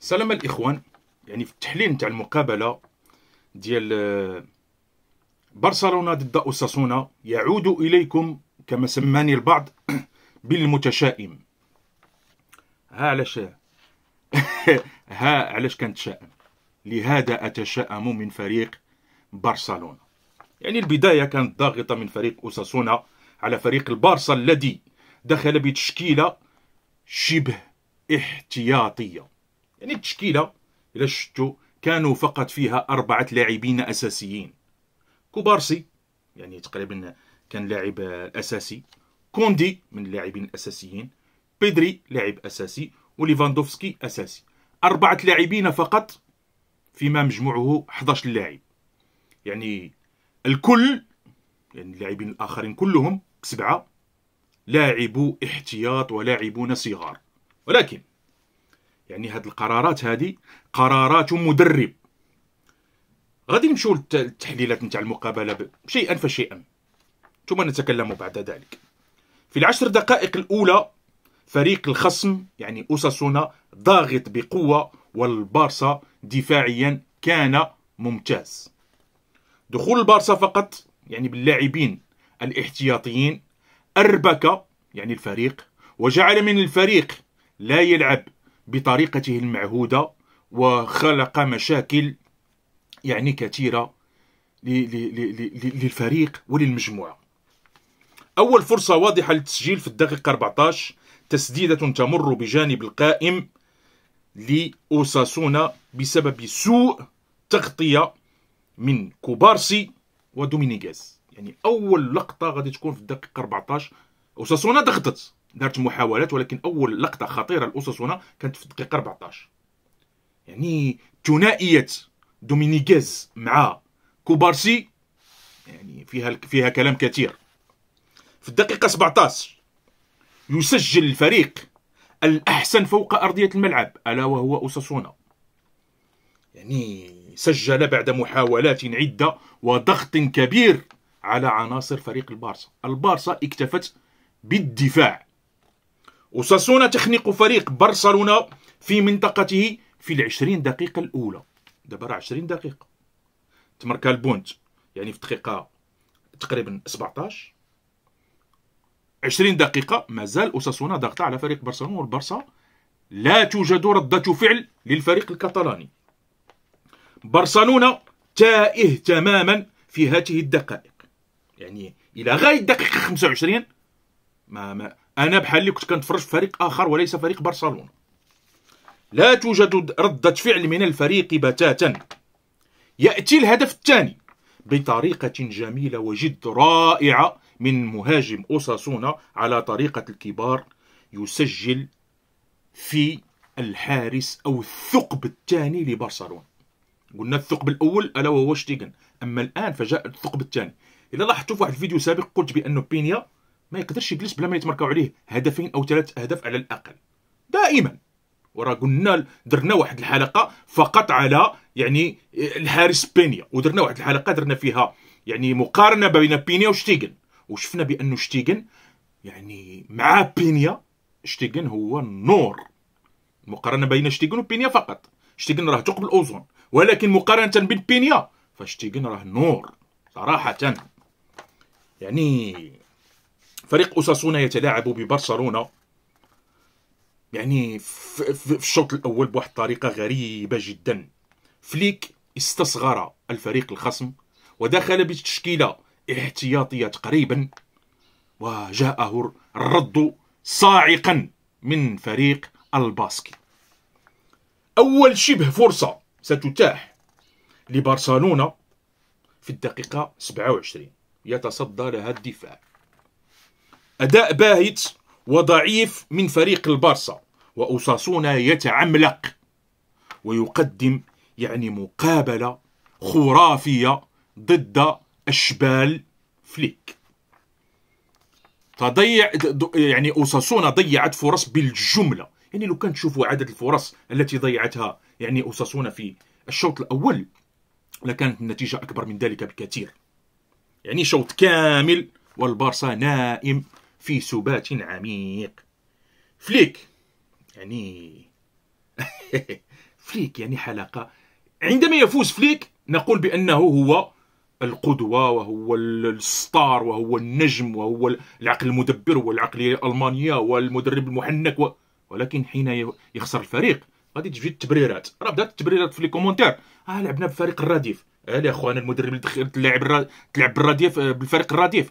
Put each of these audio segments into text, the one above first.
سلام الاخوان يعني في التحليل نتاع المقابله ديال آه، برشلونه ضد اوساسونا يعود اليكم كما سماني البعض بالمتشائم ها علاش ها علاش كنتشائم لهذا اتشائم من فريق برشلونه يعني البدايه كانت ضاغطه من فريق اوساسونا على فريق البارسا الذي دخل بتشكيله شبه احتياطيه يعني التشكيله الا شتو كانوا فقط فيها اربعه لاعبين اساسيين كوبارسي يعني تقريبا كان لاعب اساسي كوندي من اللاعبين الاساسيين بيدري لاعب اساسي وليفاندوفسكي اساسي اربعه لاعبين فقط فيما مجموعه 11 لاعب يعني الكل يعني اللاعبين الاخرين كلهم سبعه لاعبو احتياط ولاعبون صغار ولكن يعني هاد القرارات هادي قرارات مدرب غادي نمشيو للتحليلات نتاع المقابله شيئا فشيئا ثم نتكلم بعد ذلك في العشر دقائق الاولى فريق الخصم يعني اوساسونا ضاغط بقوه والبارسا دفاعيا كان ممتاز دخول البارسا فقط يعني باللاعبين الاحتياطيين اربك يعني الفريق وجعل من الفريق لا يلعب بطريقته المعهودة وخلق مشاكل يعني كثيرة للفريق وللمجموعة أول فرصة واضحة للتسجيل في الدقيقة 14 تسديدة تمر بجانب القائم لأوساسونا بسبب سوء تغطية من كوبارسي ودومينيغاز يعني أول لقطة غادي تكون في الدقيقة 14 أوساسونا ضغطت دارت محاولات ولكن اول لقطه خطيره لاوساسونا كانت في الدقيقه 14 يعني ثنائيه دومينيغيز مع كوبارسي يعني فيها فيها كلام كثير في الدقيقه 17 يسجل الفريق الاحسن فوق ارضيه الملعب الا وهو اوساسونا يعني سجل بعد محاولات عده وضغط كبير على عناصر فريق البارسا البارسا اكتفت بالدفاع وساسونا تخنق فريق برشلونة في منطقته في العشرين دقيقة الأولى دابا راه 20 دقيقة تمركا البونت يعني في دقيقة تقريبا 17 20 دقيقة مازال أوساسونا ضاغطة على فريق برشلونة والبرسا لا توجد ردة فعل للفريق الكاتالاني برشلونة تائه تماما في هذه الدقائق يعني إلى غاية الدقيقة 25 ما ما انا بحالي كنت كنتفرج في فريق اخر وليس فريق برشلونه لا توجد ردة فعل من الفريق بتاتا يأتي الهدف الثاني بطريقة جميلة وجد رائعة من مهاجم أوساسونا على طريقة الكبار يسجل في الحارس أو الثقب الثاني لبرشلونة قلنا الثقب الأول ألا وهو شتيغن أما الآن فجاء الثقب الثاني إذا لاحظتوا في واحد الفيديو سابق قلت بأنه بينيا ما يقدرش يجلس بلا ما يتمركوا عليه هدفين او ثلاث اهداف على الاقل دائما وراه قلنا درنا واحد الحلقه فقط على يعني آه، الحارس بينيا ودرنا واحد الحلقه درنا فيها يعني مقارنه بين بينيا وشتيغن وشفنا بانه شتيغن يعني مع بينيا شتيغن هو النور مقارنة بين شتيغن وبينيا فقط شتيغن راه ثقب الاوزون ولكن مقارنه بين بينيا فشتيغن راه نور صراحه يعني فريق أساسونا يتلاعب ببرشلونة يعني في الشوط الأول بواحد الطريقة غريبة جدا فليك استصغر الفريق الخصم ودخل بتشكيلة احتياطية تقريبا وجاءه الرد صاعقا من فريق الباسكي أول شبه فرصة ستتاح لبرشلونة في الدقيقة 27 يتصدى لها الدفاع أداء باهت وضعيف من فريق البارسا وأوساسونا يتعملق ويقدم يعني مقابلة خرافية ضد أشبال فليك تضيع يعني أوساسونا ضيعت فرص بالجملة يعني لو كان تشوفوا عدد الفرص التي ضيعتها يعني أوساسونا في الشوط الأول لكانت النتيجة أكبر من ذلك بكثير يعني شوط كامل والبارسا نائم في سبات عميق فليك يعني فليك يعني حلقة عندما يفوز فليك نقول بأنه هو القدوة وهو الستار وهو النجم وهو العقل المدبر والعقلية الألمانية والمدرب المحنك و... ولكن حين يخسر الفريق غادي تجي التبريرات راه بدات التبريرات في لي كومونتير اه لعبنا بفريق الرديف اه يا اخوان المدرب اللي دخل تلعب تلعب بالرديف آه، بالفريق الرديف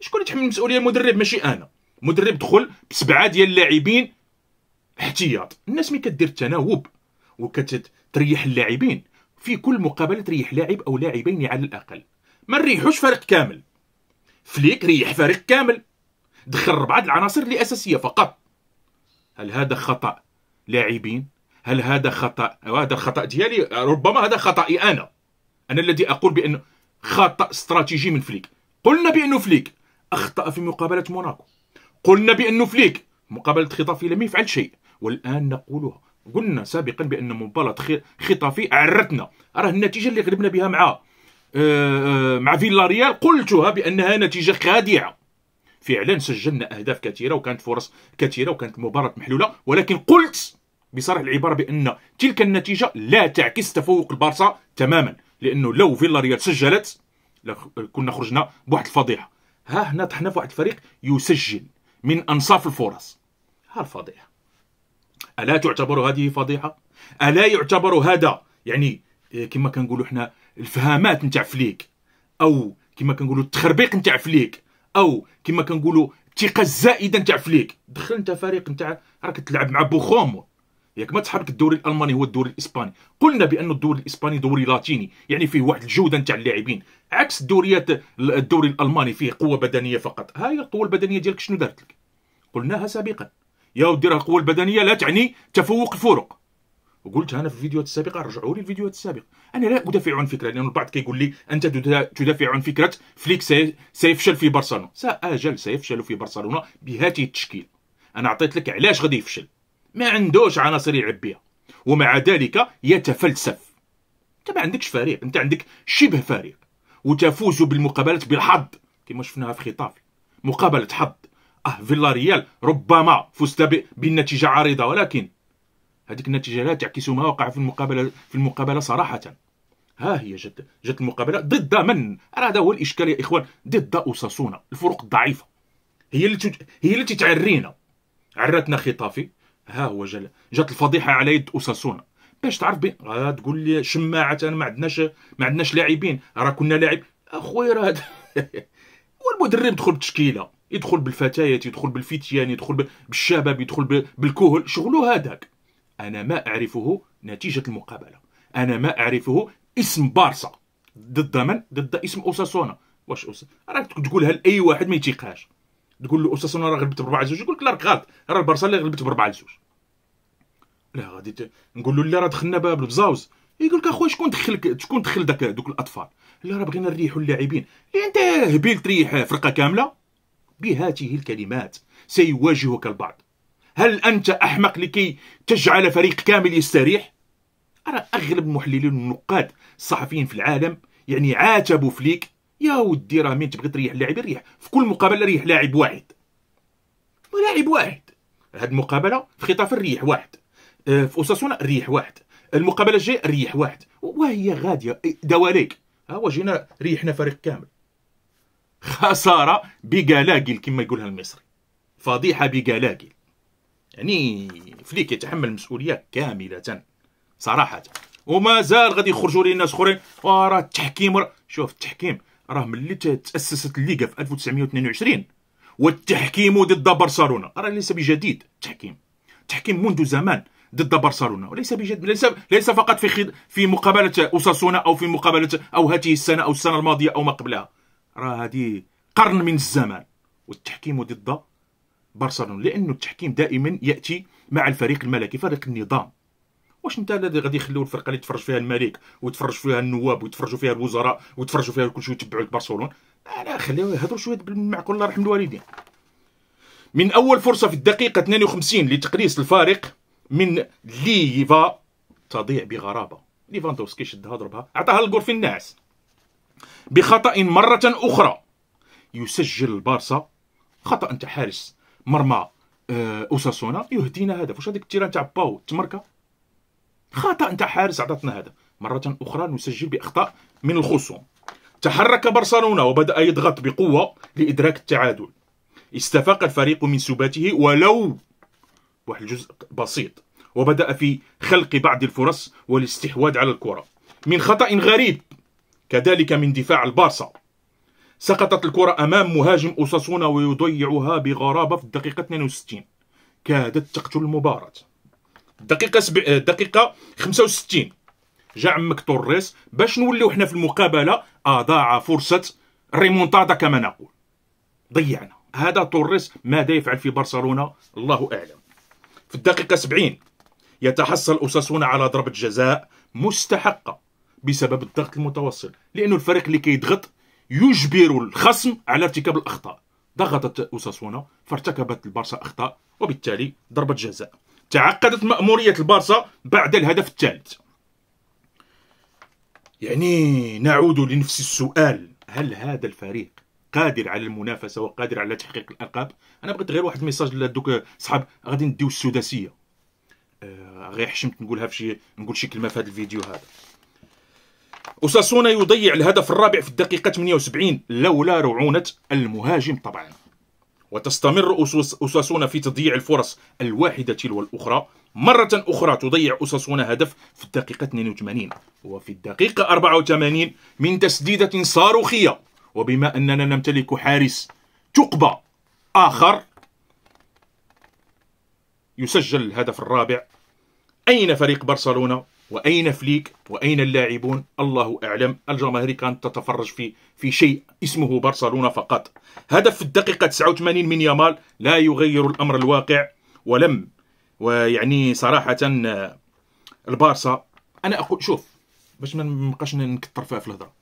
شكون يتحمل المسؤوليه المدرب ماشي انا مدرب دخل بسبعه ديال اللاعبين احتياط الناس ملي كدير التناوب وكتريح اللاعبين في كل مقابله تريح لاعب او لاعبين على الاقل ما نريحوش فريق كامل فليك ريح فريق كامل دخل ربعه العناصر اللي اساسيه فقط هل هذا خطا لاعبين هل هذا خطا هذا الخطا ديالي ربما هذا خطأي انا انا الذي اقول بانه خطا استراتيجي من فليك قلنا بانه فليك اخطا في مقابله موناكو قلنا بانه فليك مقابله خطافي لم يفعل شيء والان نقولها قلنا سابقا بان مباراه خطافي عرتنا راه النتيجه اللي غلبنا بها مع آه، آه، مع فيلاريال قلتها بانها نتيجه خادعه فعلا سجلنا اهداف كثيره وكانت فرص كثيره وكانت المباراه محلوله ولكن قلت بصريح العباره بان تلك النتيجه لا تعكس تفوق البارسا تماما لانه لو فيلاريال سجلت كنا خرجنا بواحد الفضيحه ها هنا طحنا في واحد الفريق يسجل من انصاف الفرص ها الفضيحه الا تعتبر هذه فضيحه الا يعتبر هذا يعني كما كنقولوا حنا الفهامات نتاع فليك او كما كنقولوا التخربيق نتاع فليك او كما كنقولوا الثقه الزائده نتاع فليك دخل انت فريق نتاع راك تلعب مع بوخوم ياك ما تحرك الدوري الالماني هو الدوري الاسباني قلنا بان الدوري الاسباني دوري لاتيني يعني فيه واحد الجوده نتاع اللاعبين عكس الدوريات الدوري الالماني فيه قوه بدنيه فقط هاي القوه البدنيه ديالك شنو دارت لك قلناها سابقا يا ودي راه القوه البدنيه لا تعني تفوق الفرق وقلت انا في الفيديوهات السابقه رجعوا لي الفيديوهات السابقه انا لا ادافع عن فكره لان البعض كيقول لي انت تدافع عن فكره فليك سيفشل في برشلونه ساجل سيفشل في برشلونه بهذه التشكيله انا عطيت لك علاش غادي يفشل ما عندوش عناصر يلعب بها ومع ذلك يتفلسف انت ما عندكش فريق انت عندك شبه فريق وتفوز بالمقابلات بالحظ كما شفناها في خطاف مقابلة حظ اه فيلاريال ربما فزت بالنتيجة عريضه ولكن هذيك النتيجة لا تعكس ما وقع في المقابلة في المقابلة صراحة ها هي جت جت المقابلة ضد من؟ اه، هذا هو الإشكال يا إخوان ضد أوساسونا الفرق الضعيفة هي اللي هي اللي تعرينا عرتنا خطافي ها هو جل جات الفضيحه على يد اوساسونا باش تعرف بي راه تقول لي شماعه انا ما عندناش ما عندناش لاعبين راه كنا لاعب اخويا راه والمدرب يدخل بالتشكيله يدخل بالفتيات يدخل بالفتيان يدخل بالشباب يدخل بالكهل شغلو هذاك انا ما اعرفه نتيجه المقابله انا ما اعرفه اسم بارسا ضد من ضد اسم اوساسونا واش أوسا... راك تقولها لاي واحد ما يتيقهاش تقول له اوساسونا راه غلبت بربعه لزوج يقول لك لا راك غلط راه البارسا اللي غلبت بربعه لزوج لا غادي نقول له لا راه دخلنا باب البزاوز يقول لك اخويا شكون دخلك شكون دخل داك دوك الاطفال لا راه بغينا نريحوا اللاعبين اللي انت هبيل تريح فرقه كامله بهاته الكلمات سيواجهك البعض هل انت احمق لكي تجعل فريق كامل يستريح أرى أغلب المحللين والنقاد الصحفيين في العالم يعني عاتبوا فليك يا ودي راه مين تبغي تريح اللاعب ريح في كل مقابله ريح لاعب واحد لاعب واحد هاد المقابله في خطاف الريح واحد آه، في اوساسونا ريح واحد المقابله الجايه ريح واحد وهي غاديه دواليك ها هو جينا ريحنا فريق كامل خساره بقلاقل كما يقولها المصري فضيحه بقلاقل يعني فليك يتحمل المسؤوليه كامله صراحه ومازال غادي يخرجوا لي ناس اخرين وراه التحكيم شوف التحكيم راه ملي تاسست الليغا في 1922 والتحكيم ضد برشلونه راه ليس بجديد التحكيم التحكيم منذ زمان ضد برشلونه وليس بجد ليس ليس فقط في خد... في مقابله اوساسونا او في مقابله او هذه السنه او السنه الماضيه او ما قبلها راه هذه قرن من الزمان والتحكيم ضد برشلونه لانه التحكيم دائما ياتي مع الفريق الملكي فريق النظام واش انت اللي غادي يخليو الفرقه اللي تفرج فيها الملك وتفرج فيها النواب ويتفرجوا فيها الوزراء ويتفرجوا فيها كلشي ويتبعوا البرشلونه لا خليو يهضروا شويه مع كل الله يرحم الوالدين من اول فرصه في الدقيقه 52 لتقليص الفارق من ليفا تضيع بغرابه ليفاندوفسكي شدها ضربها عطاها الجور في الناس بخطا مره اخرى يسجل البارسا خطا تاع حارس مرمى آه، اوساسونا يهدينا هدف واش هذيك التيران تاع باو تمركه خطا نتاع حارس عطاتنا هذا مره اخرى نسجل باخطاء من الخصوم تحرك برشلونه وبدا يضغط بقوه لادراك التعادل استفاق الفريق من سباته ولو واحد الجزء بسيط وبدا في خلق بعض الفرص والاستحواذ على الكره من خطا غريب كذلك من دفاع البارسا سقطت الكرة أمام مهاجم أوساسونا ويضيعها بغرابة في الدقيقة 62 كادت تقتل المباراة الدقيقه سب... الدقيقه آه، 65 جا عمك توريس باش نوليو حنا في المقابله اضاع آه، فرصه ريمونتادا كما نقول ضيعنا هذا توريس ماذا يفعل في برشلونه الله اعلم في الدقيقه 70 يتحصل اوساسونا على ضربه جزاء مستحقه بسبب الضغط المتوسط لانه الفريق اللي كيضغط يجبر الخصم على ارتكاب الاخطاء ضغطت اوساسونا فارتكبت البارسا اخطاء وبالتالي ضربه جزاء تعقدت مأمورية البارسا بعد الهدف الثالث يعني نعود لنفس السؤال هل هذا الفريق قادر على المنافسه وقادر على تحقيق الالقاب انا بغيت غير واحد ميساج لدوك صحاب غادي نديو السداسيه آه غير حشمت نقولها في شي نقول شي كلمه في هذا الفيديو هذا اوساسونا يضيع الهدف الرابع في الدقيقه 78 لولا رعونه المهاجم طبعا وتستمر أساسونا في تضييع الفرص الواحدة تلو الأخرى مرة أخرى تضيع أساسونا هدف في الدقيقة 82 وفي الدقيقة 84 من تسديدة صاروخية وبما أننا نمتلك حارس تقبى آخر يسجل الهدف الرابع أين فريق برشلونة واين فليك واين اللاعبون الله اعلم الجماهير كانت تتفرج في في شيء اسمه برشلونه فقط هدف في الدقيقه 89 من يامال لا يغير الامر الواقع ولم ويعني صراحه آه، البارسا انا اقول شوف باش ما نبقاش نكثر فيها في الهضره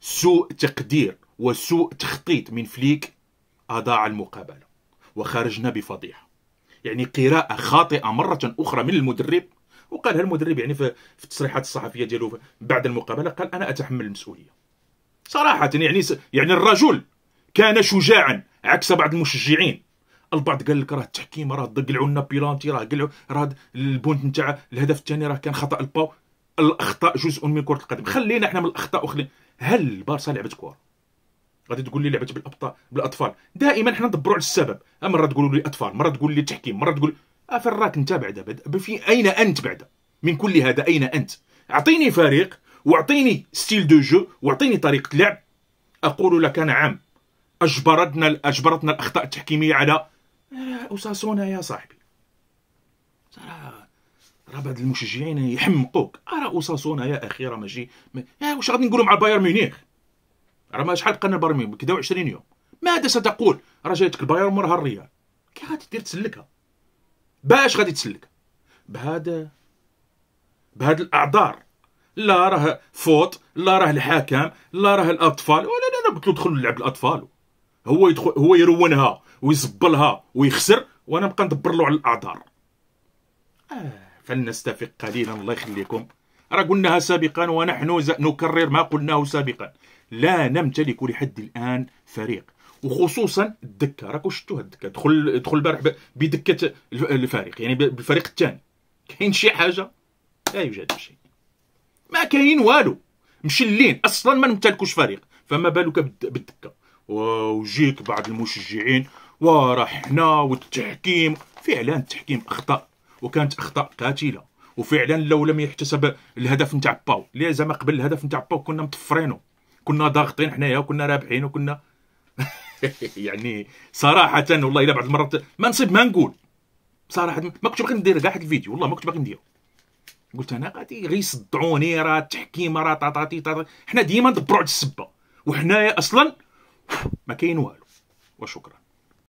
سوء تقدير وسوء تخطيط من فليك اضاع المقابله وخرجنا بفضيحه يعني قراءه خاطئه مره اخرى من المدرب وقالها المدرب يعني في التصريحات الصحفيه ديالو بعد المقابله قال انا اتحمل المسؤوليه صراحه يعني س... يعني الرجل كان شجاعا عكس بعض المشجعين البعض قال لك راه التحكيم راه ضق لنا بيلانتي راه قال راه البونت نتاع الهدف الثاني راه كان خطا الباو الاخطاء جزء من كره القدم خلينا احنا من الاخطاء وخلي هل بارسا لعبت كره غادي تقول لي لعبت بالابطال بالاطفال دائما حنا ندبروا على السبب مره تقولوا لي اطفال مره تقول لي تحكيم مره تقول أفراك أنت بعد بعد في أين أنت بعد من كل هذا أين أنت أعطيني فريق واعطيني ستيل دو جو واعطيني طريقة لعب أقول لك نعم أجبرتنا أجبرتنا الأخطاء التحكيمية على أوساسونا أه، يا صاحبي راه بعض المشجعين يحمقوك ارى اوساسونا يا اخي راه ماشي واش غادي نقولوا مع بايرن ميونخ راه ما شحال بقى بايرن ميونخ كداو 20 يوم ماذا ستقول راه جايتك البايرن مرها الريال كي غادي دير تسلكها باش غادي تسلك بهذا بهاد الاعذار لا راه فوط لا راه الحكم لا راه الاطفال ولا لا لا قلت له دخل لعب الاطفال هو يدخل هو يرونها ويزبلها ويخسر وانا نبقى ندبر له على الاعذار آه فلنستفق قليلا الله يخليكم راه قلناها سابقا ونحن نكرر ما قلناه سابقا لا نمتلك لحد الان فريق وخصوصا الدكه راكم شفتوا الدكه دخل دخل البارح بدكه الفريق يعني بالفريق الثاني كاين شي حاجه لا يوجد شيء ما كاين والو مشلين اصلا ما نمتلكوش فريق فما بالك بالدكه وجيك بعض المشجعين وراه هنا والتحكيم فعلا التحكيم اخطا وكانت اخطاء قاتله وفعلا لو لم يحتسب الهدف نتاع باو اللي زعما قبل الهدف نتاع باو كنا مطفرينو كنا ضاغطين حنايا وكنا رابحين وكنا يعني صراحه والله الا بعض المرات ما نصيب ما نقول صراحه ما كنت باغي ندير كاع الفيديو والله ما كنت باغي نديرو قلت انا غادي غيصدعوني راه التحكيم راه طاطاطي حنا ديما ندبروا على السبه وحنايا اصلا ما كاين والو وشكرا